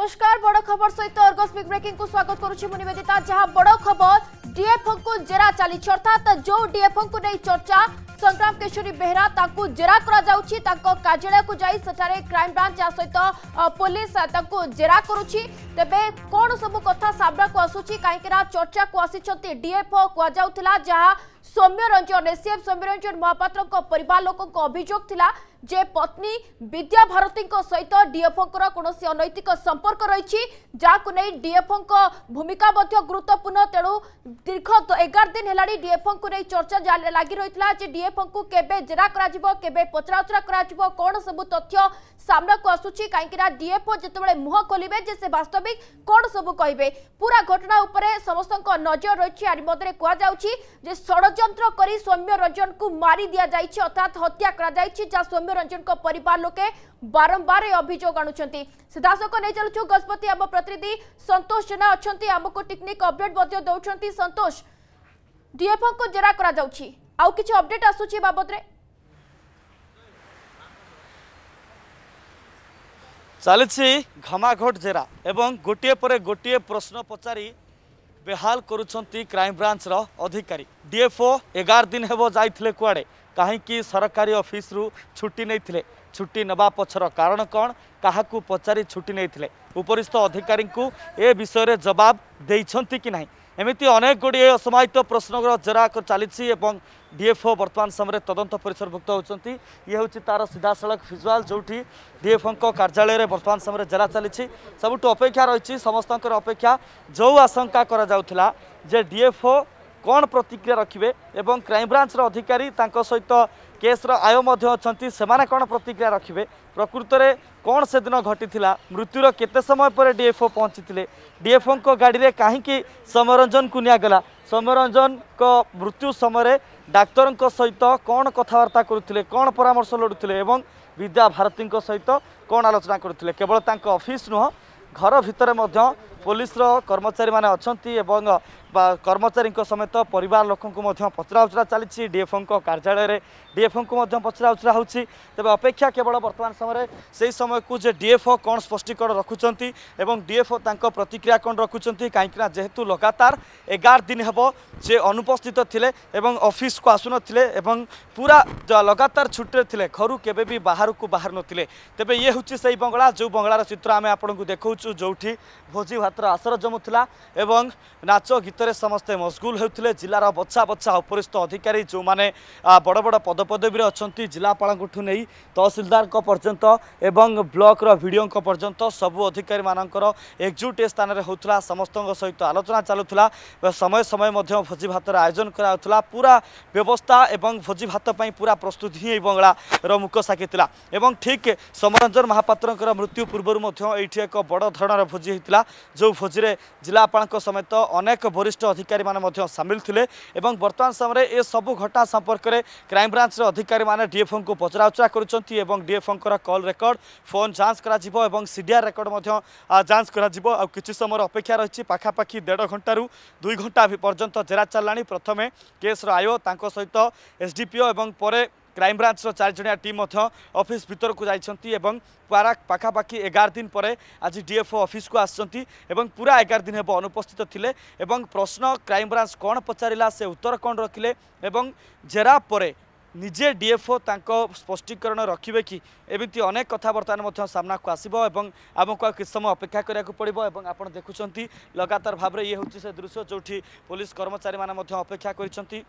नमस्कार बड़ खबर सहित अर्गस बिग ब्रेकिंग को स्वागत करुच्ची मुनिवेदिता जहां बड़ खबर डीएफओ को जेरा चली अर्थात जो डीएफओ को नहीं चर्चा संग्राम केशरी बेहरा जेरा कार्यालय को जाई सेठे क्राइमब्रांच या सहित पुलिस जेरा कर तेरे कौन सब कथा सामना को आसूची कहीं चर्चा को आसी डीएफओ कहला सौम्य रंजन एसीएफ सौम्य रंजन महापात्र परिवार लोकों अभोग যে পত্নী বিদ্যা ভারতী সহিত ডিএফঙ্কর কৌশি অনৈতিক সম্পর্ক রয়েছে যাকে নিয়ে ডিএফঙ্ক ভূমিকা মধ্য গুরুত্বপূর্ণ তেণু দীর্ঘ এগার দিন হল ডিএফঙ্কু নিয়ে চর্চা লাগি রয়েছে যে ডিএফঙ্কু কেবে জেরা করা কেবে পচরাউচরা করা কোণ সবু তথ্য সামনাকু আসুচি কিনা ডিএফও যেতবে মুহ খোলবে যে সে বাস্তবিক কোণ সবু কহবে পুরা ঘটনা উপরে সমস্ত নজর রয়েছে আর মধ্যে কুযাচ্ছে যে ষড়যন্ত্র করে সৌম্য রঞ্জনকু মারি দিয়া যাই অর্থাৎ হত্যা করা যাই যা সৌম্য ସୌମ୍ୟ ରଞ୍ଜନଙ୍କ ପରିବାର ଲୋକେ ବାରମ୍ବାର ଏ ଅଭିଯୋଗ ଆଣୁଛନ୍ତି ସିଧାସଳଖ ନେଇ ଚାଲୁଛୁ ଗଜପତି ଆମ ପ୍ରତିନିଧି ସନ୍ତୋଷ ଜେନା ଅଛନ୍ତି ଆମକୁ ଟିକନିକ୍ ଅପଡେଟ୍ ମଧ୍ୟ ଦେଉଛନ୍ତି ସନ୍ତୋଷ ଡିଏଫଓଙ୍କୁ ଜେରା କରାଯାଉଛି ଆଉ କିଛି ଅପଡେଟ୍ ଆସୁଛି ଏ ବାବଦରେ ଚାଲିଛି ଘମାଘୋଟ ଜେରା ଏବଂ ଗୋଟିଏ ପରେ ଗୋଟିଏ ପ୍ରଶ୍ନ ପଚାରି ବେହାଲ କରୁଛନ୍ତି କ୍ରାଇମବ୍ରାଞ୍ଚର ଅଧିକାରୀ ଡିଏଫଓ ଏଗାର ଦିନ ହେବ ଯାଇଥିଲେ କୁଆଡ଼େ କାହିଁକି ସରକାରୀ ଅଫିସରୁ ଛୁଟି ନେଇଥିଲେ ଛୁଟି ନେବା ପଛର କାରଣ କ'ଣ କାହାକୁ ପଚାରି ଛୁଟି ନେଇଥିଲେ ଉପରିସ୍ଥ ଅଧିକାରୀଙ୍କୁ ଏ ବିଷୟରେ ଜବାବ ଦେଇଛନ୍ତି କି ନାହିଁ ଏମିତି ଅନେକ ଗୁଡ଼ିଏ ଅସମାହିତ ପ୍ରଶ୍ନର ଜେରା ଚାଲିଛି ଏବଂ ଡିଏଫ୍ଓ ବର୍ତ୍ତମାନ ସମୟରେ ତଦନ୍ତ ପରିସରଭୁକ୍ତ ହେଉଛନ୍ତି ଇଏ ହେଉଛି ତା'ର ସିଧାସଳଖ ଫିଜୁଆଲ୍ ଯେଉଁଠି ଡିଏଫ୍ଓଙ୍କ କାର୍ଯ୍ୟାଳୟରେ ବର୍ତ୍ତମାନ ସମୟରେ ଜେରା ଚାଲିଛି ସବୁଠୁ ଅପେକ୍ଷା ରହିଛି ସମସ୍ତଙ୍କର ଅପେକ୍ଷା ଯେଉଁ ଆଶଙ୍କା କରାଯାଉଥିଲା ଯେ ଡିଏଫ୍ଓ କ'ଣ ପ୍ରତିକ୍ରିୟା ରଖିବେ ଏବଂ କ୍ରାଇମ୍ବ୍ରାଞ୍ଚର ଅଧିକାରୀ ତାଙ୍କ ସହିତ କେସ୍ର ଆୟ ମଧ୍ୟ ଅଛନ୍ତି ସେମାନେ କ'ଣ ପ୍ରତିକ୍ରିୟା ରଖିବେ ପ୍ରକୃତରେ କ'ଣ ସେଦିନ ଘଟିଥିଲା ମୃତ୍ୟୁର କେତେ ସମୟ ପରେ ଡିଏଫ୍ଓ ପହଞ୍ଚିଥିଲେ ଡିଏଫ୍ଓଙ୍କ ଗାଡ଼ିରେ କାହିଁକି ସୌମ୍ୟରଞ୍ଜନକୁ ନିଆଗଲା ସୌମ୍ୟରଞ୍ଜନଙ୍କ ମୃତ୍ୟୁ ସମୟରେ ଡାକ୍ତରଙ୍କ ସହିତ କ'ଣ କଥାବାର୍ତ୍ତା କରୁଥିଲେ କ'ଣ ପରାମର୍ଶ ଲୋଡ଼ୁଥିଲେ ଏବଂ ବିଦ୍ୟା ଭାରତୀଙ୍କ ସହିତ କ'ଣ ଆଲୋଚନା କରୁଥିଲେ କେବଳ ତାଙ୍କ ଅଫିସ୍ ନୁହଁ ଘର ଭିତରେ ମଧ୍ୟ ପୋଲିସର କର୍ମଚାରୀମାନେ ଅଛନ୍ତି ଏବଂ କର୍ମଚାରୀଙ୍କ ସମେତ ପରିବାର ଲୋକଙ୍କୁ ମଧ୍ୟ ପଚରାଉଚରା ଚାଲିଛି ଡିଏଫ୍ଓଙ୍କ କାର୍ଯ୍ୟାଳୟରେ ଡିଏଫ୍ଓଙ୍କୁ ମଧ୍ୟ ପଚରାଉଚରା ହେଉଛି ତେବେ ଅପେକ୍ଷା କେବଳ ବର୍ତ୍ତମାନ ସମୟରେ ସେହି ସମୟକୁ ଯେ ଡିଏଫ୍ଓ କ'ଣ ସ୍ପଷ୍ଟୀକରଣ ରଖୁଛନ୍ତି ଏବଂ ଡିଏଫ୍ଓ ତାଙ୍କ ପ୍ରତିକ୍ରିୟା କ'ଣ ରଖୁଛନ୍ତି କାହିଁକିନା ଯେହେତୁ ଲଗାତାର ଏଗାର ଦିନ ହେବ ଯେ ଅନୁପସ୍ଥିତ ଥିଲେ ଏବଂ ଅଫିସକୁ ଆସୁନଥିଲେ ଏବଂ ପୁରା ଲଗାତାର ଛୁଟିରେ ଥିଲେ ଘରୁ କେବେ ବି ବାହାରକୁ ବାହାରୁନଥିଲେ ତେବେ ଇଏ ହେଉଛି ସେହି ବଙ୍ଗଳା ଯେଉଁ ବଙ୍ଗଳାର ଚିତ୍ର ଆମେ ଆପଣଙ୍କୁ ଦେଖାଉଛୁ ଯେଉଁଠି ଭୋଜି ଛାତ୍ର ଆଶ୍ର ଜମୁଥିଲା ଏବଂ ନାଚ ଗୀତରେ ସମସ୍ତେ ମସଗୁଲ ହେଉଥିଲେ ଜିଲ୍ଲାର ବଛା ବଛା ଉପରିସ୍ଥ ଅଧିକାରୀ ଯେଉଁମାନେ ବଡ଼ ବଡ଼ ପଦପଦବୀରେ ଅଛନ୍ତି ଜିଲ୍ଲାପାଳଙ୍କଠୁ ନେଇ ତହସିଲଦାରଙ୍କ ପର୍ଯ୍ୟନ୍ତ ଏବଂ ବ୍ଲକର ଭିଡ଼ିଓଙ୍କ ପର୍ଯ୍ୟନ୍ତ ସବୁ ଅଧିକାରୀମାନଙ୍କର ଏକଜୁଟ ଏ ସ୍ଥାନରେ ହେଉଥିଲା ସମସ୍ତଙ୍କ ସହିତ ଆଲୋଚନା ଚାଲୁଥିଲା ସମୟ ସମୟ ମଧ୍ୟ ଭୋଜି ଭାତର ଆୟୋଜନ କରାଯାଉଥିଲା ପୁରା ବ୍ୟବସ୍ଥା ଏବଂ ଭୋଜି ଭାତ ପାଇଁ ପୁରା ପ୍ରସ୍ତୁତି ହିଁ ଏହି ବଙ୍ଗଳାର ମୁଖ ସାକ୍ଷୀ ଥିଲା ଏବଂ ଠିକ୍ ସମରଞ୍ଜନ ମହାପାତ୍ରଙ୍କର ମୃତ୍ୟୁ ପୂର୍ବରୁ ମଧ୍ୟ ଏଇଠି ଏକ ବଡ଼ ଧରଣର ଭୋଜି ହୋଇଥିଲା ଯେଉଁ ଭୋଜିରେ ଜିଲ୍ଲାପାଳଙ୍କ ସମେତ ଅନେକ ବରିଷ୍ଠ ଅଧିକାରୀମାନେ ମଧ୍ୟ ସାମିଲ ଥିଲେ ଏବଂ ବର୍ତ୍ତମାନ ସମୟରେ ଏସବୁ ଘଟଣା ସମ୍ପର୍କରେ କ୍ରାଇମବ୍ରାଞ୍ଚର ଅଧିକାରୀମାନେ ଡିଏଫ୍ଓଙ୍କୁ ପଚରାଉଚରା କରୁଛନ୍ତି ଏବଂ ଡିଏଫ୍ଓଙ୍କର କଲ୍ ରେକର୍ଡ ଫୋନ୍ ଯାଞ୍ଚ କରାଯିବ ଏବଂ ସିଡିଆର୍ ରେକର୍ଡ ମଧ୍ୟ ଯାଞ୍ଚ କରାଯିବ ଆଉ କିଛି ସମୟର ଅପେକ୍ଷା ରହିଛି ପାଖାପାଖି ଦେଢ଼ ଘଣ୍ଟାରୁ ଦୁଇ ଘଣ୍ଟା ପର୍ଯ୍ୟନ୍ତ ଜେରା ଚାଲିଲାଣି ପ୍ରଥମେ କେସ୍ର ଆୟ ତାଙ୍କ ସହିତ ଏସ୍ଡିପିଓ ଏବଂ ପରେ क्राइम ब्रांच रो चार जनिया टीम मध्य ऑफिस भितर को जाई छंती एवं पारा पाखा पाखी 11 दिन परे आज डीएफओ ऑफिस को आस एवं पूरा 11 दिन हेबो अनुपस्थित थिले एवं प्रश्न क्राइम ब्रांच कोन पचारिला से उत्तर कोन रखिले एवं जेरा परे निजे डीएफओ तांको स्पष्टीकरण रखिबे कि एबिति अनेक कथा बर्तन मध्य सामना को आसीबो एवं आमो को समय अपेक्षा करया को पड़िबो एवं आपण देखु छंती लगातार भाबरे ये होची से दृश्य जोठी पुलिस कर्मचारी माने मध्य अपेक्षा करिसंती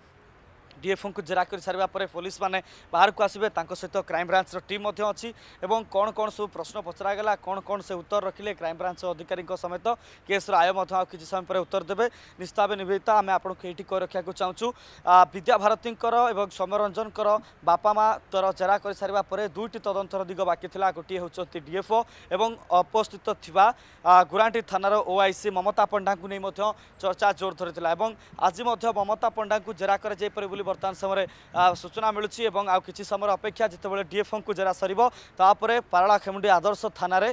ডিএফଙ୍କୁ ଜେରା କରିସାରିବା ପରେ ପୋଲିସମାନେ ବାହାରକୁ ଆସିବେ ତାଙ୍କ ସହିତ କ୍ରାଇମବ୍ରାଞ୍ଚର ଟିମ୍ ମଧ୍ୟ ଅଛି ଏବଂ କ'ଣ କ'ଣ ସବୁ ପ୍ରଶ୍ନ ପଚରାଗଲା କ'ଣ କ'ଣ ସେ ଉତ୍ତର ରଖିଲେ କ୍ରାଇମବ୍ରାଞ୍ଚ ଅଧିକାରୀଙ୍କ ସମେତ କେସ୍ର ଆୟ ମଧ୍ୟ ଆଉ କିଛି ସମୟ ପରେ ଉତ୍ତର ଦେବେ ନିଶ୍ଚିତ ଭାବେ ନିବେଦିତା ଆମେ ଆପଣଙ୍କୁ ଏଇଠି କହି ରଖିବାକୁ ଚାହୁଁଛୁ ବିଦ୍ୟା ଭାରତୀଙ୍କର ଏବଂ ସୌମ୍ୟରଞ୍ଜନଙ୍କର ବାପା ମା ତର ଜେରା କରିସାରିବା ପରେ ଦୁଇଟି ତଦନ୍ତର ଦିଗ ବାକି ଥିଲା ଗୋଟିଏ ହେଉଛନ୍ତି ଡିଏଫଓ ଏବଂ ଅବସ୍ଥିତ ଥିବା ଗୁରାଣ୍ଟି ଥାନାର ଓଆଇସି ମମତା ପଣ୍ଡାଙ୍କୁ ନେଇ ମଧ୍ୟ ଚର୍ଚ୍ଚା ଜୋର ଧରିଥିଲା ଏବଂ ଆଜି ମଧ୍ୟ ମମତା ପଣ୍ଡାଙ୍କୁ ଜେରା କରାଯାଇପାରେ ବୋଲି ବୋଲି ବର୍ତ୍ତମାନ ସମୟରେ ସୂଚନା ମିଳୁଛି ଏବଂ ଆଉ କିଛି ସମୟର ଅପେକ୍ଷା ଯେତେବେଳେ ଡିଏଫ୍ଓଙ୍କୁ ଜେରା ସରିବ ତାପରେ ପାରଳା ଖେମୁଣ୍ଡି ଆଦର୍ଶ ଥାନାରେ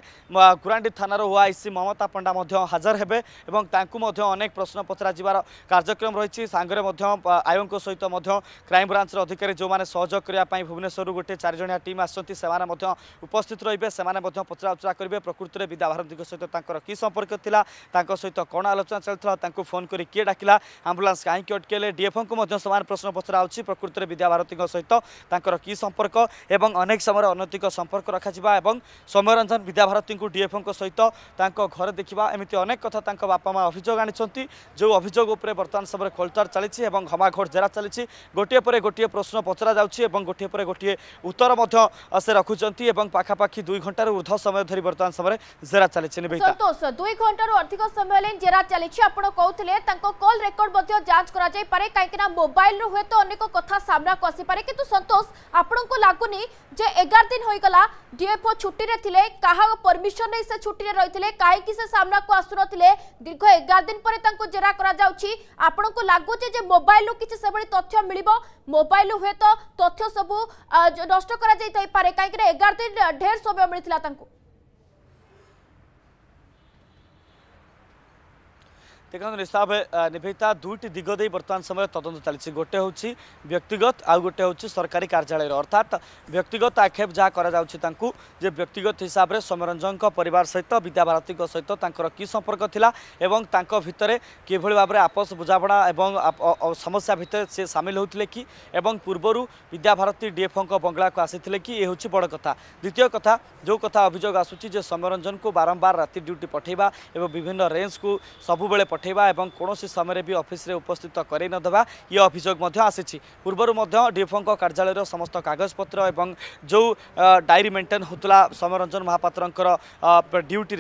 ଗୁରାଣ୍ଡି ଥାନାର ଓଆଇସି ମମତା ପଣ୍ଡା ମଧ୍ୟ ହାଜର ହେବେ ଏବଂ ତାଙ୍କୁ ମଧ୍ୟ ଅନେକ ପ୍ରଶ୍ନ ପଚରାଯିବାର କାର୍ଯ୍ୟକ୍ରମ ରହିଛି ସାଙ୍ଗରେ ମଧ୍ୟ ଆୟୋଙ୍କ ସହିତ ମଧ୍ୟ କ୍ରାଇମବ୍ରାଞ୍ଚର ଅଧିକାରୀ ଯେଉଁମାନେ ସହଯୋଗ କରିବା ପାଇଁ ଭୁବନେଶ୍ୱରରୁ ଗୋଟିଏ ଚାରିଜଣିଆ ଟିମ୍ ଆସିଛନ୍ତି ସେମାନେ ମଧ୍ୟ ଉପସ୍ଥିତ ରହିବେ ସେମାନେ ମଧ୍ୟ ପଚରାଉଚରା କରିବେ ପ୍ରକୃତରେ ବିଦ୍ୟା ଭାରତୀଙ୍କ ସହିତ ତାଙ୍କର କି ସମ୍ପର୍କ ଥିଲା ତାଙ୍କ ସହିତ କ'ଣ ଆଲୋଚନା ଚାଲିଥିଲା ତାଙ୍କୁ ଫୋନ୍ କରି କିଏ ଡାକିଲା ଆମ୍ବୁଲାନ୍ସ କାହିଁକି ଅଟକାଇଲେ ଡିଏଫ୍ଓଙ୍କୁ ମଧ୍ୟ ସେମାନେ ପ୍ରଶ୍ନ ଅବସର ଆସୁଛି ପ୍ରକୃତରେ ବିଦ୍ୟାଭାରତୀଙ୍କ ସହିତ ତାଙ୍କର କି ସମ୍ପର୍କ ଏବଂ ଅନେକ ସମୟରେ ଅନୈତିକ ସମ୍ପର୍କ ରଖାଯିବା ଏବଂ ସୌମ୍ୟରଞ୍ଜନ ବିଦ୍ୟାଭାରତୀଙ୍କୁ ଡିଏଫ୍ଓଙ୍କ ସହିତ ତାଙ୍କ ଘରେ ଦେଖିବା ଏମିତି ଅନେକ କଥା ତାଙ୍କ ବାପା ମା ଅଭିଯୋଗ ଆଣିଛନ୍ତି ଯେଉଁ ଅଭିଯୋଗ ଉପରେ ବର୍ତ୍ତମାନ ସମୟରେ ଖୋଳତାଡ଼ ଚାଲିଛି ଏବଂ ଘମାଘୋଟ ଜେରା ଚାଲିଛି ଗୋଟିଏ ପରେ ଗୋଟିଏ ପ୍ରଶ୍ନ ପଚରା ଯାଉଛି ଏବଂ ଗୋଟିଏ ପରେ ଗୋଟିଏ ଉତ୍ତର ମଧ୍ୟ ସେ ରଖୁଛନ୍ତି ଏବଂ ପାଖାପାଖି ଦୁଇ ଘଣ୍ଟାରୁ ଉର୍ଦ୍ଧ ସମୟ ଧରି ବର୍ତ୍ତମାନ ସମୟରେ ଜେରା ଚାଲିଛି ନିବେଦିତା ସନ୍ତୋଷ ଦୁଇ ଘଣ୍ଟାରୁ ଅଧିକ ସମୟ ହେଲେ ଜେରା ଚାଲିଛି ଆପଣ କହୁଥିଲେ ତାଙ୍କ କଲ୍ ରେକର୍ଡ ମଧ୍ୟ ଯାଞ୍ଚ କରାଯାଇପାରେ କାହିଁକିନା ମୋବାଇଲରୁ ହୁଏତ ସହିତ ଅନେକ କଥା ସାମ୍ନାକୁ ଆସିପାରେ କିନ୍ତୁ ସନ୍ତୋଷ ଆପଣଙ୍କୁ ଲାଗୁନି ଯେ ଏଗାର ଦିନ ହୋଇଗଲା ଡିଏଫ୍ଓ ଛୁଟିରେ ଥିଲେ କାହା ପରମିଶନ ନେଇ ସେ ଛୁଟିରେ ରହିଥିଲେ କାହିଁକି ସେ ସାମ୍ନାକୁ ଆସୁନଥିଲେ ଦୀର୍ଘ ଏଗାର ଦିନ ପରେ ତାଙ୍କୁ ଜେରା କରାଯାଉଛି ଆପଣଙ୍କୁ ଲାଗୁଛି ଯେ ମୋବାଇଲରୁ କିଛି ସେଭଳି ତଥ୍ୟ ମିଳିବ ମୋବାଇଲରୁ ହୁଏତ ତଥ୍ୟ ସବୁ ନଷ୍ଟ କରାଯାଇଥାଇପାରେ କାହିଁକିନା ଏଗାର ଦିନ ଢେର ସମୟ ମିଳିଥିଲା ତାଙ୍କୁ ଦେଖନ୍ତୁ ନିଶ୍ଚିତ ଭାବେ ନିଭେଦିତା ଦୁଇଟି ଦିଗ ଦେଇ ବର୍ତ୍ତମାନ ସମୟରେ ତଦନ୍ତ ଚାଲିଛି ଗୋଟେ ହେଉଛି ବ୍ୟକ୍ତିଗତ ଆଉ ଗୋଟେ ହେଉଛି ସରକାରୀ କାର୍ଯ୍ୟାଳୟର ଅର୍ଥାତ୍ ବ୍ୟକ୍ତିଗତ ଆକ୍ଷେପ ଯାହା କରାଯାଉଛି ତାଙ୍କୁ ଯେ ବ୍ୟକ୍ତିଗତ ହିସାବରେ ସୌମ୍ୟରଞ୍ଜନଙ୍କ ପରିବାର ସହିତ ବିଦ୍ୟାଭାରତୀଙ୍କ ସହିତ ତାଙ୍କର କି ସମ୍ପର୍କ ଥିଲା ଏବଂ ତାଙ୍କ ଭିତରେ କିଭଳି ଭାବରେ ଆପୋଷ ବୁଝାମଣା ଏବଂ ସମସ୍ୟା ଭିତରେ ସେ ସାମିଲ ହେଉଥିଲେ କି ଏବଂ ପୂର୍ବରୁ ବିଦ୍ୟାଭାରତୀ ଡିଏଫ୍ଓଙ୍କ ବଙ୍ଗଳାକୁ ଆସିଥିଲେ କି ଏ ହେଉଛି ବଡ଼ କଥା ଦ୍ୱିତୀୟ କଥା ଯେଉଁ କଥା ଅଭିଯୋଗ ଆସୁଛି ଯେ ସୌମ୍ୟରଞ୍ଜନଙ୍କୁ ବାରମ୍ବାର ରାତି ଡ୍ୟୁଟି ପଠାଇବା ଏବଂ ବିଭିନ୍ନ ରେଞ୍ଜକୁ ସବୁବେଳେ পঠাইবা এবং কৌশি সময় বি অফিসে উপস্থিত করাই নদেবা ইয়ে অভিযোগ আসিছি পূর্বর ডিএফও কার্যালয়ের সমস্ত কাগজপত্র এবং যে ডায়েরি মেন্টেন হোলা সমরঞ্জন মহাপাত্রঙ্কর ডিউটি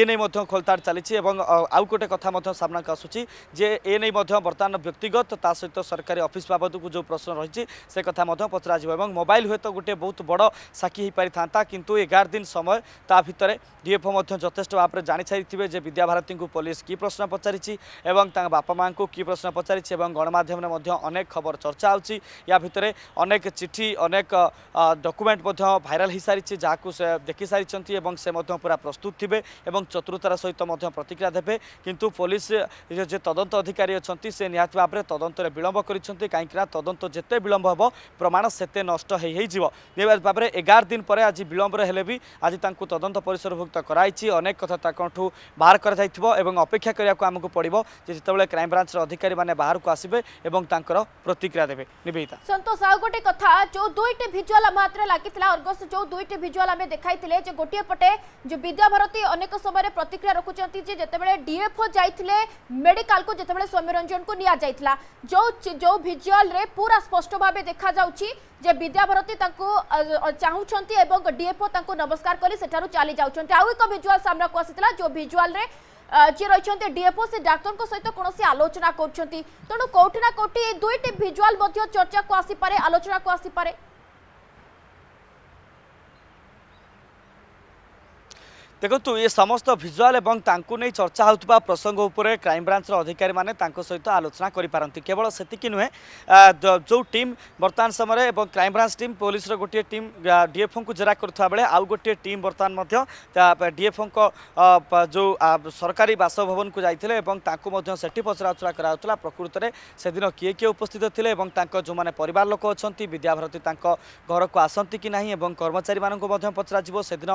এনে খোলতাড় চালছে এবং আউ গোটে কথা সামনা আসুচি যে এনে বর্তমান ব্যক্তিগত তা সহ সরকারি অফিস বাবদকু যে প্রশ্ন রয়েছে সে কথা পচরা যাব এবং মোবাইল হুয়েত গোটে বহুত বড় সাক্ষী হয়ে পাই কিন্তু এগার দিন সময় তা ভিতরে ডিএফও যথেষ্ট ভাবে জাঁচাই যে বিদ্যাভারতী পুলিশ কি প্রশ্ন পচার ପଚାରିଛି ଏବଂ ତାଙ୍କ ବାପା ମାଆଙ୍କୁ କି ପ୍ରଶ୍ନ ପଚାରିଛି ଏବଂ ଗଣମାଧ୍ୟମରେ ମଧ୍ୟ ଅନେକ ଖବର ଚର୍ଚ୍ଚା ହେଉଛି ୟା ଭିତରେ ଅନେକ ଚିଠି ଅନେକ ଡକୁମେଣ୍ଟ ମଧ୍ୟ ଭାଇରାଲ୍ ହୋଇସାରିଛି ଯାହାକୁ ସେ ଦେଖିସାରିଛନ୍ତି ଏବଂ ସେ ମଧ୍ୟ ପୁରା ପ୍ରସ୍ତୁତ ଥିବେ ଏବଂ ଚତୁରତାର ସହିତ ମଧ୍ୟ ପ୍ରତିକ୍ରିୟା ଦେବେ କିନ୍ତୁ ପୋଲିସ ଯେ ତଦନ୍ତ ଅଧିକାରୀ ଅଛନ୍ତି ସେ ନିହାତି ଭାବରେ ତଦନ୍ତରେ ବିଳମ୍ବ କରିଛନ୍ତି କାହିଁକିନା ତଦନ୍ତ ଯେତେ ବିଳମ୍ବ ହେବ ପ୍ରମାଣ ସେତେ ନଷ୍ଟ ହେଇ ହୋଇଯିବ ନିହାତି ଭାବରେ ଏଗାର ଦିନ ପରେ ଆଜି ବିଳମ୍ବରେ ହେଲେ ବି ଆଜି ତାଙ୍କୁ ତଦନ୍ତ ପରିସରଭୁକ୍ତ କରାଯାଇଛି ଅନେକ କଥା ତାଙ୍କଠୁ ବାହାର କରାଯାଇଥିବ ଏବଂ ଅପେକ୍ଷା କରିବାକୁ ଆମକୁ आमको पड़ो जितेबाला क्राइमब्रांचर अधिकारी मैंने बाहर को आसबे और प्रतिक्रिया देते निवेदिता सतोष आउ गोटे कथ जो दुईट भिजुआल आम हाथ में लगी अर्गस जो दुईट भिजुआल आम देखाई देखते गोटे पटे जो विद्याभारती अनेक समय प्रतिक्रिया रखुंट जितेबाला डीएफओ जाते मेडिकाल को जितेबाला रंजन को नि जो जो भिजुआल पूरा स्पष्ट भाव देखा जा जे তাঁকু চাহুছন্তি এবং ডিএফও তাঁকু নমস্কার করে সেঠারু চালি যাউছন্তি আউ এক ভিজুয়াল সামনাকু আসিতলা যে ভিজুয়াল রে ଯିଏ ରହିଛନ୍ତି ଡିଏଫଓ ସେ ଡାକ୍ତରଙ୍କ ସହିତ କୌଣସି ଆଲୋଚନା କରୁଛନ୍ତି ତେଣୁ କୋଉଠି ନା କୋଉଠି ଏ ଦୁଇଟି ଭିଜୁଆଲ୍ ମଧ୍ୟ ଚର୍ଚ୍ଚାକୁ ଆସିପାରେ ଆଲୋଚନାକୁ ଆସିପାରେ দেখন্তু ଏ ସମସ୍ତ ଭିଜୁଆଲ୍ ଏବଂ ତାଙ୍କୁ ନେଇ ଚର୍ଚ୍ଚା ହେଉଥିବା ପ୍ରସଙ୍ଗ ଉପରେ କ୍ରାଇମବ୍ରାଞ୍ଚର ଅଧିକାରୀମାନେ ତାଙ୍କ ସହିତ ଆଲୋଚନା କରିପାରନ୍ତି କେବଳ ସେତିକି ନୁହେଁ ଯେଉଁ ଟିମ୍ ବର୍ତ୍ତମାନ ସମୟରେ ଏବଂ କ୍ରାଇମବ୍ରାଞ୍ଚ ଟିମ୍ ପୋଲିସର ଗୋଟିଏ ଟିମ୍ ଡିଏଫ୍ଓଙ୍କୁ ଜେରା କରୁଥିବା ବେଳେ ଆଉ ଗୋଟିଏ ଟିମ୍ ବର୍ତ୍ତମାନ ମଧ୍ୟ ଡିଏଫ୍ଓଙ୍କ ଯେଉଁ ସରକାରୀ ବାସଭବନକୁ ଯାଇଥିଲେ ଏବଂ ତାଙ୍କୁ ମଧ୍ୟ ସେଠି ପଚରାଉଚରା କରାଯାଉଥିଲା ପ୍ରକୃତରେ ସେଦିନ କିଏ କିଏ ଉପସ୍ଥିତ ଥିଲେ ଏବଂ ତାଙ୍କ ଯେଉଁମାନେ ପରିବାର ଲୋକ ଅଛନ୍ତି ବିଦ୍ୟାଭାରତୀ ତାଙ୍କ ଘରକୁ ଆସନ୍ତି କି ନାହିଁ ଏବଂ କର୍ମଚାରୀମାନଙ୍କୁ ମଧ୍ୟ ପଚରାଯିବ ସେଦିନ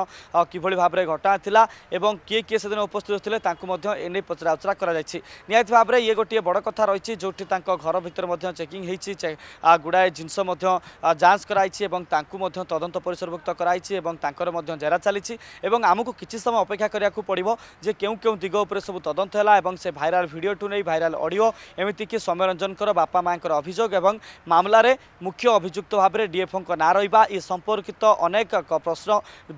କିଭଳି ଭାବରେ ଘଟଣା ଥିଲା ଏବଂ କିଏ କିଏ ସେଦିନ ଉପସ୍ଥିତ ଥିଲେ ତାଙ୍କୁ ମଧ୍ୟ ଏ ନେଇ ପଚରାଉଚରା କରାଯାଇଛି ନିହାତି ଭାବରେ ଇଏ ଗୋଟିଏ ବଡ଼ କଥା ରହିଛି ଯେଉଁଠି ତାଙ୍କ ଘର ଭିତରେ ମଧ୍ୟ ଚେକିଂ ହେଇଛି ଗୁଡ଼ାଏ ଜିନିଷ ମଧ୍ୟ ଯାଞ୍ଚ କରାଯାଇଛି ଏବଂ ତାଙ୍କୁ ମଧ୍ୟ ତଦନ୍ତ ପରିସରଭୁକ୍ତ କରାଯାଇଛି ଏବଂ ତାଙ୍କର ମଧ୍ୟ ଜେରା ଚାଲିଛି ଏବଂ ଆମକୁ କିଛି ସମୟ ଅପେକ୍ଷା କରିବାକୁ ପଡ଼ିବ ଯେ କେଉଁ କେଉଁ ଦିଗ ଉପରେ ସବୁ ତଦନ୍ତ ହେଲା ଏବଂ ସେ ଭାଇରାଲ ଭିଡ଼ିଓଠୁ ନେଇ ଭାଇରାଲ ଅଡ଼ିଓ ଏମିତିକି ସୌମ୍ୟରଞ୍ଜନଙ୍କର ବାପା ମାଆଙ୍କର ଅଭିଯୋଗ ଏବଂ ମାମଲାରେ ମୁଖ୍ୟ ଅଭିଯୁକ୍ତ ଭାବରେ ডিএফঙ্ক না রহবা এ সম্পর্কিত অনেক প্রশ্ন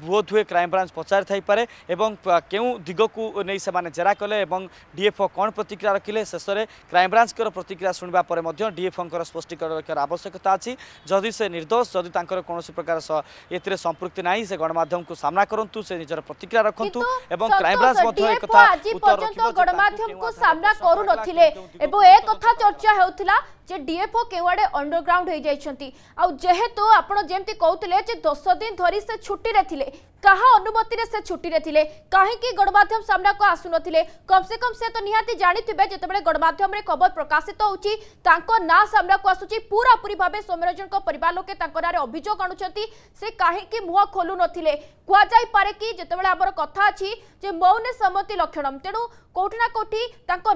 বোধ হুয়ে ক্রাইমব্রাঞ্চ পচারি থাইপরে এবং কেউ দিগকু নেই সে জেরা কলে এবং ডিএফও কণ প্রতিক্রিয়া রাখলে শেষে ক্রাইমব্রাঞ্চর প্রতিক্রিয়া শুণবা পরে ডিএফওঙ্কর স্পষ্টীকরণ রাখার আবশ্যকতা আছে যদি সে নির্দোষ যদি তাঁর কৌশি প্রকার এতে সম্পৃক্তি না সে গণমাধ্যমকে সামনা করতু সে নিজের প্রতিক্রিয়া রাখতু এবং ক্রাইমব্রাঞ্চ মধ্য একথা যে ডিএফও কেউআড়ে অন্ডরগ্রাউন্ড হয়ে যাইছন্তি আউ যেহেতু আপন যে 10 দিন ধরি সে ছুটিরে কাহা সে थे कहीं गणमाम सामना को आसुन कम से कम से तो निहाती जानी थे गणमाम खबर प्रकाशित होती सामना को आसूरी पूरा पूरी भाव सौम्यरंजन पर अभोग आणुच्चे मुह खोलू नए कहुपे कि जिते आम अच्छी मौन सम्मति लक्षण तेणु कौटिना कौटि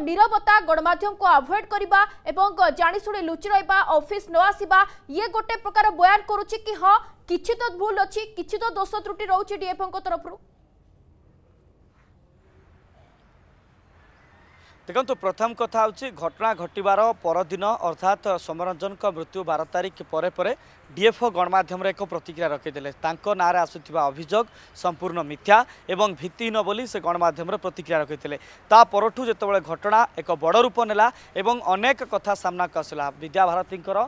नीरवता गणमाम को आभोड करवा जाशु लुचि रहा अफिस् न आसवा ये गोटे प्रकार बयान करुच्ची कि हाँ किसी तो भूल अच्छी किसी दोष त्रुटि रोचे डीएफओ तरफ़ ଦେଖନ୍ତୁ ପ୍ରଥମ କଥା ହେଉଛି ଘଟଣା ଘଟିବାର ପରଦିନ ଅର୍ଥାତ୍ ସୋମରଞ୍ଜନଙ୍କ ମୃତ୍ୟୁ ବାର ତାରିଖ ପରେ ପରେ ডিএফଓ ଗଣମାଧ୍ୟମରେ ଏକ ପ୍ରତିକ୍ରିୟା ରଖିଦେଲେ ତାଙ୍କ ନାଁରେ ଆସୁଥିବା ଅଭିଯୋଗ ସମ୍ପୂର୍ଣ୍ଣ ମିଥ୍ୟା ଏବଂ ଭିତ୍ତିହୀନ ବୋଲି ସେ ଗଣମାଧ୍ୟମରେ ପ୍ରତିକ୍ରିୟା ରଖିଥିଲେ ତା ପରଠୁ ଯେତେବେଳେ ଘଟଣା ଏକ ବଡ଼ ରୂପ ନେଲା ଏବଂ ଅନେକ କଥା ସାମ୍ନାକୁ ଆସିଲା ବିଦ୍ୟାଭାରତୀଙ୍କର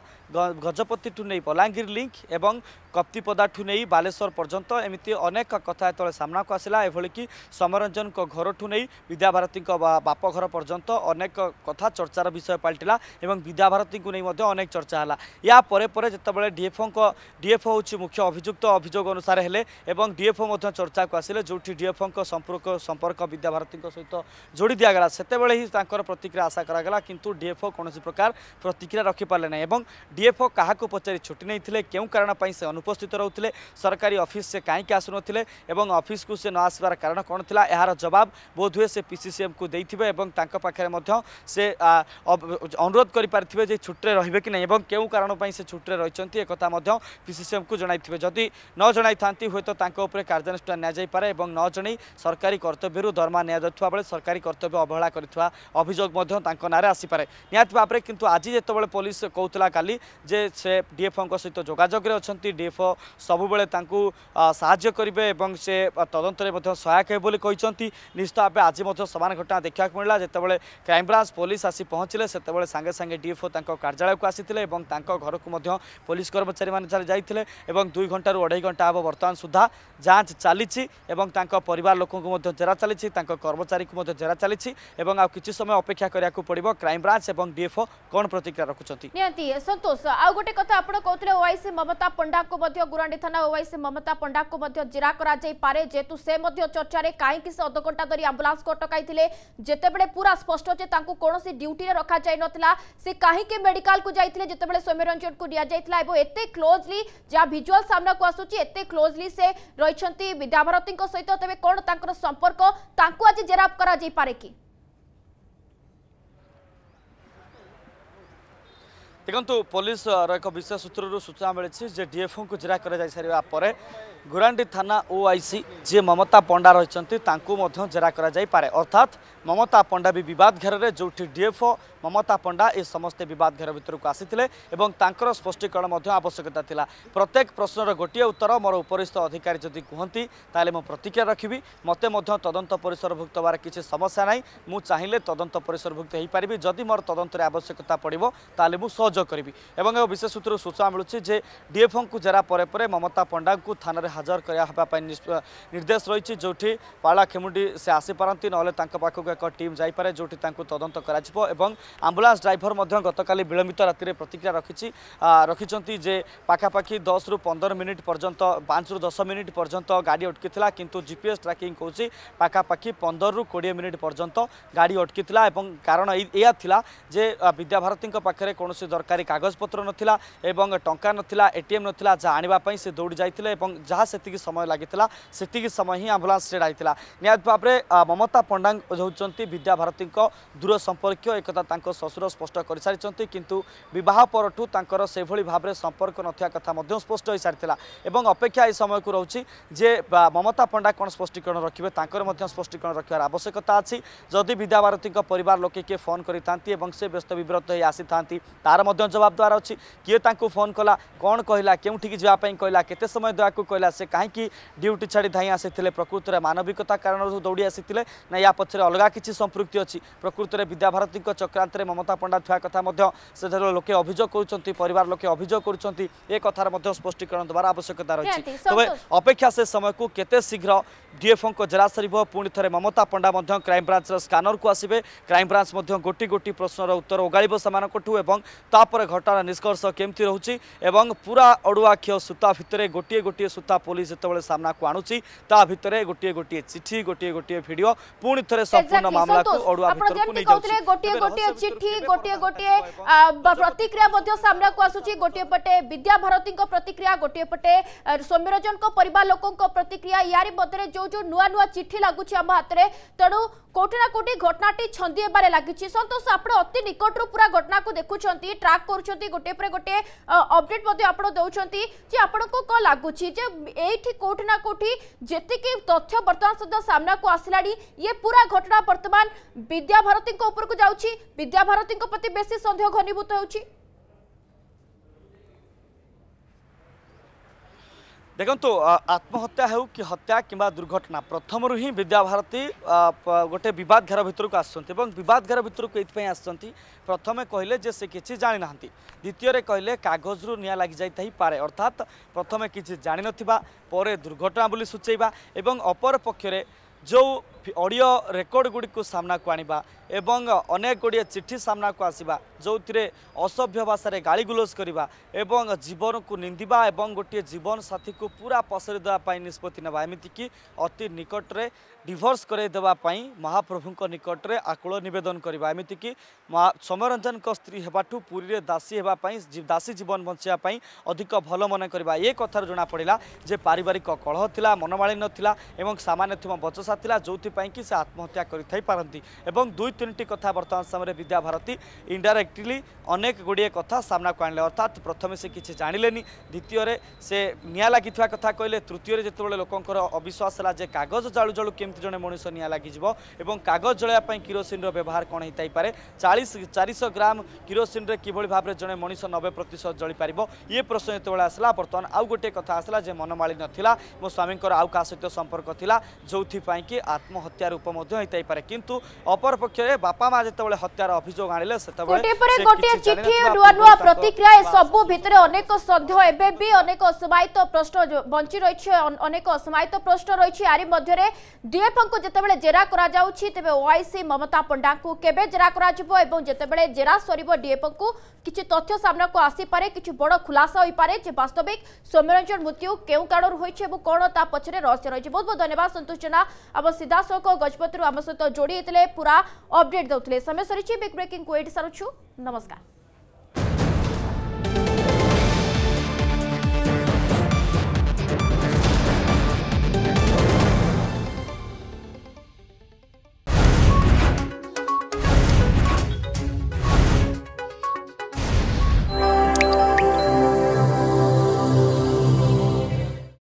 ଗଜପତିଠୁ ନେଇ ବଲାଙ୍ଗୀର ଲିଙ୍କ୍ ଏବଂ କପ୍ତିପଦାଠୁ ନେଇ ବାଲେଶ୍ୱର ପର୍ଯ୍ୟନ୍ତ ଏମିତି ଅନେକ କଥା ଯେତେବେଳେ ସାମ୍ନାକୁ ଆସିଲା ଏଭଳିକି ସମରଞ୍ଜନଙ୍କ ଘରଠୁ ନେଇ ବିଦ୍ୟାଭାରତୀଙ୍କ ବାପଘର ପର୍ଯ୍ୟନ୍ତ ଅନେକ କଥା ଚର୍ଚ୍ଚାର ବିଷୟ ପାଲଟିଲା ଏବଂ ବିଦ୍ୟାଭାରତୀଙ୍କୁ ନେଇ ମଧ୍ୟ ଅନେକ ଚର୍ଚ୍ଚା ହେଲା ୟା ପରେ ପରେ ଯେତେବେଳେ ଡିଏଫ୍ ডিএফওঙ্ক ডিএফও ହେଉଛି ମୁଖ୍ୟ ଅଭିଯୁକ୍ତ ଅଭିଯୋଗ ଅନୁସାରେ ହେଲେ ଏବଂ ଡିଏଫଓ ମଧ୍ୟ ଚର୍ଚ୍ଚାକୁ ଆସିଲେ ଯେଉଁଠି ଡିଏଫଓଙ୍କ ସମ୍ପର୍କ ସମ୍ପର୍କ ବିଦ୍ୟାଭାରତୀଙ୍କ ସହିତ ଯୋଡ଼ି ଦିଆଗଲା ସେତେବେଳେ ହିଁ ତାଙ୍କର ପ୍ରତିକ୍ରିୟା ଆଶା କରାଗଲା କିନ୍ତୁ ଡିଏଫଓ କୌଣସି ପ୍ରକାର ପ୍ରତିକ୍ରିୟା ରଖିପାରିଲେ ନାହିଁ ଏବଂ ଡିଏଫଓ କାହାକୁ ପଚାରି ଛୁଟି ନେଇଥିଲେ କେଉଁ କାରଣ ପାଇଁ ସେ ଅନୁପସ୍ଥିତ ରହୁଥିଲେ ସରକାରୀ ଅଫିସ୍ ସେ କାହିଁକି ଆସୁନଥିଲେ ଏବଂ ଅଫିସ୍କୁ ସେ ନ ଆସିବାର କାରଣ କ'ଣ ଥିଲା ଏହାର ଜବାବ ବୋଧହୁଏ ସେ ପିସିସିଏମ୍କୁ ଦେଇଥିବେ ଏବଂ ତାଙ୍କ ପାଖରେ ମଧ୍ୟ ସେ ଅନୁରୋଧ କରିପାରିଥିବେ ଯେ ଛୁଟିରେ ରହିବେ କି ନାହିଁ ଏବଂ କେଉଁ କାରଣ ପାଇଁ ସେ ଛୁଟିରେ ରହିଛନ୍ତି ଏକଥା କଥା ମଧ୍ୟ ପିସିସିଏମ୍କୁ ଜଣାଇଥିବେ ଯଦି ନ ଜଣାଇଥାନ୍ତି ହୁଏତ ତାଙ୍କ ଉପରେ କାର୍ଯ୍ୟାନୁଷ୍ଠାନ ନିଆଯାଇପାରେ ଏବଂ ନ ଜଣାଇ ସରକାରୀ କର୍ତ୍ତବ୍ୟରୁ ଦରମା ନିଆଯାଉଥିବା ବେଳେ ସରକାରୀ କର୍ତ୍ତବ୍ୟ ଅବହେଳା କରିଥିବା ଅଭିଯୋଗ ମଧ୍ୟ ତାଙ୍କ ନାଁରେ ଆସିପାରେ ନିହାତି ଭାବରେ କିନ୍ତୁ ଆଜି ଯେତେବେଳେ ପୋଲିସ କହୁଥିଲା କାଲି ଯେ ସେ ଡିଏଫଓଙ୍କ ସହିତ ଯୋଗାଯୋଗରେ ଅଛନ୍ତି ଡିଏଫଓ ସବୁବେଳେ ତାଙ୍କୁ ସାହାଯ୍ୟ କରିବେ ଏବଂ ସେ ତଦନ୍ତରେ ମଧ୍ୟ ସହାୟକ ହେବେ ବୋଲି କହିଛନ୍ତି ନିଶ୍ଚିତ ଭାବେ ଆଜି ମଧ୍ୟ ସମାନ ଘଟଣା ଦେଖିବାକୁ ମିଳିଲା ଯେତେବେଳେ କ୍ରାଇମବ୍ରାଞ୍ଚ ପୋଲିସ ଆସି ପହଞ୍ଚିଲେ ସେତେବେଳେ ସାଙ୍ଗେ ସାଙ୍ଗେ ଡିଏଫଓ ତାଙ୍କ କାର୍ଯ୍ୟାଳୟକୁ ଆସିଥିଲେ ଏବଂ ତାଙ୍କ ଘରକୁ ମଧ୍ୟ ପୋଲିସ କର୍ମଚାରୀ कर्मचारी जाते दुई घंटर अढ़ाई घंटा हम बर्तमान सुधा जांच चली पर लोक जेरा चली कर्मचारी को जेरा चली कि समय अपेक्षा करा पड़ो क्राइमब्रांच और डीएफओ कौन प्रतिक्रिया रखुंट आउ गोटे कथा कहते ओआईसी ममता पंडा को गुराणी थाना ओआईसी ममता पंडा को जेरा कराइपे जेहेतु से चर्चार कहीं अध घंटा धरी आंबुलांस को अटकई जितेबले पूरा स्पष्ट जे कौन ड्यूटी रखा जाई से कहीं मेडिकल जाते स्वयं को दि जाता एवं এতে ক্লোজলি যা ভিজুয়াল সামনাকু আসুচি এতে ক্লোজলি সে রয়েছেন বিদ্যাভারতী সহিত তবে কোণ তাঁর সম্পর্ক তাঁকু আজ জেরাব করা যাই পারে কি দেখন্তু পুলিশর এক বিশেষ সূত্রর সূচনা মিছে যে ডিএফও জেরা করা যাই সারা পরে গুরান্ডি থানা ওআইসি যে মমতা পণ্ডা রয়েছেন তাঁকু জেরা করা যাই পারে অর্থাৎ মমতা পণ্ডা বি বিবাদ ঘেরের যেটি ডিএফও ମମତା ପଣ୍ଡା ଏ ସମସ୍ତେ ବିବାଦ ଘେର ଭିତରକୁ ଆସିଥିଲେ ଏବଂ ତାଙ୍କର ସ୍ପଷ୍ଟୀକରଣ ମଧ୍ୟ ଆବଶ୍ୟକତା ଥିଲା ପ୍ରତ୍ୟେକ ପ୍ରଶ୍ନର ଗୋଟିଏ ଉତ୍ତର ମୋର ଉପରିସ୍ଥ ଅଧିକାରୀ ଯଦି କୁହନ୍ତି ତାହେଲେ ମୁଁ ପ୍ରତିକ୍ରିୟା ରଖିବି ମୋତେ ମଧ୍ୟ ତଦନ୍ତ ପରିସରଭୁକ୍ତ ହେବାର କିଛି ସମସ୍ୟା ନାହିଁ ମୁଁ ଚାହିଁଲେ ତଦନ୍ତ ପରିସରଭୁକ୍ତ ହୋଇପାରିବି ଯଦି ମୋର ତଦନ୍ତରେ ଆବଶ୍ୟକତା ପଡ଼ିବ ତାହେଲେ ମୁଁ ସହଯୋଗ କରିବି ଏବଂ ଏକ ବିଶେଷ ସୂତ୍ରରୁ ସୂଚନା ମିଳୁଛି ଯେ ଡିଏଫ୍ଓଙ୍କୁ ଜେରା ପରେ ପରେ ମମତା ପଣ୍ଡାଙ୍କୁ ଥାନାରେ ହାଜର କରିବା ହେବା ପାଇଁ ନିର୍ଦ୍ଦେଶ ରହିଛି ଯେଉଁଠି ପାଳା ଖେମୁଣ୍ଡି ସେ ଆସିପାରନ୍ତି ନହେଲେ ତାଙ୍କ ପାଖକୁ ଏକ ଟିମ୍ ଯାଇପାରେ ଯେଉଁଠି ତାଙ୍କୁ ତଦନ୍ତ କରାଯିବ ଏବଂ आम्बुलान्स ड्राइभरमा गतकाली विलम्बित रातिर प्रतिक्रिया रखी जे पाखापा दस रु पंदर मिनिट पर्यंत पांच रु दस मिनिट पर्यंत गाडी जीपीएस ट्राकिंग कौन ट्राकिङ पंदर रु कोड़े मिनिट पर्यंत गाडी अटकिला या था विद्याभारती दरकारी कागजपत्र ना टा नला से दौड़ जाते जहाँ से समय समय लागन्स चेडाइला निहित भाव ममता पंडा हौ विद्याभारती दूर संपर्क एकता ତାଙ୍କ ଶ୍ୱଶୁର ସ୍ପଷ୍ଟ କରିସାରିଛନ୍ତି କିନ୍ତୁ ବିବାହ ପରଠୁ ତାଙ୍କର ସେଭଳି ଭାବରେ ସମ୍ପର୍କ ନଥିବା କଥା ମଧ୍ୟ ସ୍ପଷ୍ଟ ହୋଇସାରିଥିଲା ଏବଂ ଅପେକ୍ଷା ଏହି ସମୟକୁ ରହୁଛି ଯେ ମମତା ପଣ୍ଡା କ'ଣ ସ୍ପଷ୍ଟୀକରଣ ରଖିବେ ତାଙ୍କର ମଧ୍ୟ ସ୍ପଷ୍ଟୀକରଣ ରଖିବାର ଆବଶ୍ୟକତା ଅଛି ଯଦି ବିଦ୍ୟାଭାରତୀଙ୍କ ପରିବାର ଲୋକେ କିଏ ଫୋନ୍ କରିଥାନ୍ତି ଏବଂ ସେ ବ୍ୟସ୍ତ ବିବ୍ରତ ହୋଇ ଆସିଥାନ୍ତି ତାର ମଧ୍ୟ ଜବାବ ଦେବାର ଅଛି କିଏ ତାଙ୍କୁ ଫୋନ୍ କଲା କ'ଣ କହିଲା କେଉଁଠିକି ଯିବା ପାଇଁ କହିଲା କେତେ ସମୟ ଦେବାକୁ କହିଲା ସେ କାହିଁକି ଡ୍ୟୁଟି ଛାଡ଼ି ଧାଇଁ ଆସିଥିଲେ ପ୍ରକୃତରେ ମାନବିକତା କାରଣରୁ ଦୌଡ଼ି ଆସିଥିଲେ ନା ୟା ପଛରେ ଅଲଗା କିଛି ସମ୍ପୃକ୍ତି ଅଛି ପ୍ରକୃତରେ ବିଦ୍ୟାଭାରତୀଙ୍କ ଚକ୍ରାନ୍ତ ममता पंडा थाहा कथा अभियोग लोके लोके स्पष्टीकरण अभि एथारिकरण दबारवश्यकता रह अपेक्षा से समय समयको केते शीघ्र डिएफओको जेरा सबै हो पर ममता पण्डा क्राइम ब्रांच र को आसे क्राइम ब्रान्चमा गोटी गोटी प्रश्न र उत्तर उगालको ठुलो त घटना निष्कर्ष केमि रुचि ए पूरा अडुवा क्षता भित्र गोटिए गोटे सूता पोलिस जति सामनाको आणु ता भित्र गोटे गोटे चिठी गोटि गोटे भिडियो पूर्ण ममला भित्र चिट्ठी गोटे गोटे प्रतिक्रिया सामना को गोटे पटे विद्या भारती प्रतिक्रिया गोटे पटे सौम्यरंजन पर प्रतिक्रिया यारी मतलब जो जो नुआ नुआ चिट्ठी लगुच हाथ में तेणु कौटि ना कौटि घटना टी छबारे लगी सतोष आप अति निकट रू पूरा घटना को देखुं ट्राक कर गोटे पर गोटे अबडेट आप दौंस कौ लगुच कौटि ना कौटि जी तथ्य बर्तमान सुधा सामना को आसला ये पूरा घटना बर्तमान विद्या भारती ବିଦ୍ୟାଭାରତୀ ପ୍ରତି ବେଶୀ ସନ୍ଦେହ ଘନୀଭୂତ ହେଉଛି দেখন্তু আত্মহত্যা হেউ কি হত্যা কিংবা দুর্ঘটনা প্রথমর হি বিদ্যাভারতী গোটে বিবাদ ঘের ভিতরক আসছেন এবং বিবাদ ঘের ভিতরক এইপাই আসছেন প্রথমে কহিলেন যে সে কিছু জাঁ না দ্বিতীয়রে কহিলেন কাগজরু নিয়া লাগি যাই পারে অর্থাৎ প্রথমে কিছু জাঁ নথিবা পরে দুর্ঘটনা বলে সূচাইবা এবং অপর পক্ষে যে ଅଡ଼ିଓ ରେକର୍ଡ଼ଗୁଡ଼ିକୁ ସାମ୍ନାକୁ ଆଣିବା ଏବଂ ଅନେକ ଗୁଡ଼ିଏ ଚିଠି ସାମ୍ନାକୁ ଆସିବା ଯେଉଁଥିରେ ଅସଭ୍ୟ ଭାଷାରେ ଗାଳିଗୁଲଜ କରିବା ଏବଂ ଜୀବନକୁ ନିନ୍ଦିବା ଏବଂ ଗୋଟିଏ ଜୀବନସାଥୀକୁ ପୁରା ପସରି ଦେବା ପାଇଁ ନିଷ୍ପତ୍ତି ନେବା ଏମିତିକି ଅତି ନିକଟରେ ଡିଭୋର୍ସ କରାଇ ଦେବା ପାଇଁ ମହାପ୍ରଭୁଙ୍କ ନିକଟରେ ଆକୁଳ ନିବେଦନ କରିବା ଏମିତିକି ସୌମ୍ୟରଞ୍ଜନଙ୍କ ସ୍ତ୍ରୀ ହେବାଠୁ ପୁରୀରେ ଦାସୀ ହେବା ପାଇଁ ଦାସୀ ଜୀବନ ବଞ୍ଚିବା ପାଇଁ ଅଧିକ ଭଲ ମନେ କରିବା ଏ କଥାରୁ ଜଣାପଡ଼ିଲା ଯେ ପାରିବାରିକ କଳହ ଥିଲା ମନମାଳିନ୍ୟ ଥିଲା ଏବଂ ସାମାନ୍ୟ ଥିବା ବଚସା ଥିଲା ଯେଉଁଥିପାଇଁ ସେଥିପାଇଁକି ସେ ଆତ୍ମହତ୍ୟା କରିଥାଇପାରନ୍ତି ଏବଂ ଦୁଇ ତିନିଟି କଥା ବର୍ତ୍ତମାନ ସମୟରେ ବିଦ୍ୟାଭାରତୀ ଭାରତୀ ଇଣ୍ଡାଇରେକ୍ଟଲି ଅନେକ ଗୁଡ଼ିଏ କଥା ସାମ୍ନାକୁ ଆଣିଲେ ଅର୍ଥାତ୍ ପ୍ରଥମେ ସେ କିଛି ଜାଣିଲେନି ଦ୍ୱିତୀୟରେ ସେ ନିଆଁ ଲାଗିଥିବା କଥା କହିଲେ ତୃତୀୟରେ ଯେତେବେଳେ ଲୋକଙ୍କର ଅବିଶ୍ୱାସ ହେଲା ଯେ କାଗଜ ଜାଳୁ ଜାଳୁ କେମିତି ଜଣେ ମଣିଷ ନିଆଁ ଲାଗିଯିବ ଏବଂ କାଗଜ ଜଳାଇବା ପାଇଁ କିରୋସିନର ବ୍ୟବହାର କ'ଣ ହେଇଥାଇପାରେ ଚାଳିଶ ଚାରିଶହ ଗ୍ରାମ କିରୋସିନ୍ରେ କିଭଳି ଭାବରେ ଜଣେ ମଣିଷ ନବେ ପ୍ରତିଶତ ଜଳିପାରିବ ଇଏ ପ୍ରଶ୍ନ ଯେତେବେଳେ ଆସିଲା ବର୍ତ୍ତମାନ ଆଉ ଗୋଟିଏ କଥା ଆସିଲା ଯେ ମନମାଳିନ୍ୟ ଥିଲା ମୋ ସ୍ୱାମୀଙ୍କର ଆଉ କାହା ସହିତ ସମ୍ପର୍କ ଥିଲା ଯେଉଁଥିପାଇଁକି ଆତ୍ମ হত্যার রূপ মধ্য হইতাইপারে কিন্তু অপরপক্ষে বাপা মা যেত হত্যার অভিযোগ আনলে সেতবে গোটিয়ে চিঠি নূয়া নূয়া প্রতিক্রিয়া এসবু ভিতরে অনেক সন্দেহ এবে বি অনেক অসমায়িত প্রশ্ন বঞ্চি রয়েছে অনেক অসমায়িত প্রশ্ন রয়েছে আরি মধ্যে ডিএফ যেতবে জেরা করা যাচ্ছে তেবে ওয়াইসি মমতা পণ্ডা কেবে জেরা করা যাব এবং যেতবে জেরা সরিব ডিএফ কিছু তথ্য সামনাকু আসিপারে কিছু বড় খুলাসা হইপারে যে বাস্তবিক সৌম্যরঞ্জন মৃত্যু কেউ কারণ হয়েছে এবং কোণ তা পছরে রহস্য রয়েছে বহু বহু ধন্যবাদ সন্তোষ জেনা আমার সিধা ଅଶୋକ ଗଜପତିରୁ ଆମ ସହିତ ଯୋଡ଼ି ହେଇଥିଲେ ପୁରା ଅପଡେଟ୍ ଦେଉଥିଲେ ସମୟ ସରିଛି ବିଗ୍ ବ୍ରେକିଂକୁ ଏଇଠି ସାରୁଛୁ ନମସ୍କାର